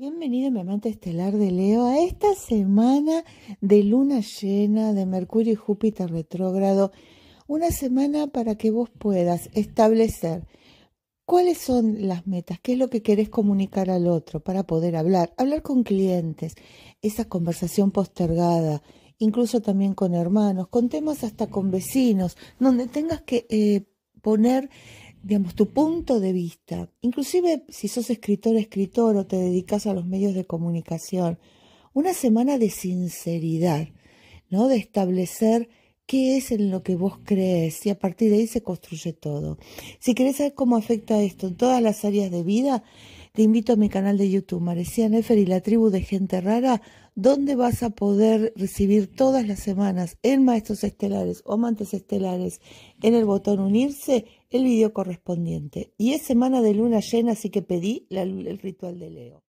Bienvenido, mi amante estelar de Leo, a esta semana de luna llena de Mercurio y Júpiter retrógrado. Una semana para que vos puedas establecer cuáles son las metas, qué es lo que querés comunicar al otro para poder hablar, hablar con clientes, esa conversación postergada, incluso también con hermanos, con temas hasta con vecinos, donde tengas que eh, poner digamos, tu punto de vista, inclusive si sos escritor, escritor o te dedicas a los medios de comunicación, una semana de sinceridad, ¿no? De establecer qué es en lo que vos crees y a partir de ahí se construye todo. Si querés saber cómo afecta esto en todas las áreas de vida, te invito a mi canal de YouTube, Marecía Nefer y la tribu de gente rara, donde vas a poder recibir todas las semanas en Maestros Estelares o mantes Estelares, en el botón unirse, el video correspondiente. Y es semana de luna llena, así que pedí la, el ritual de Leo.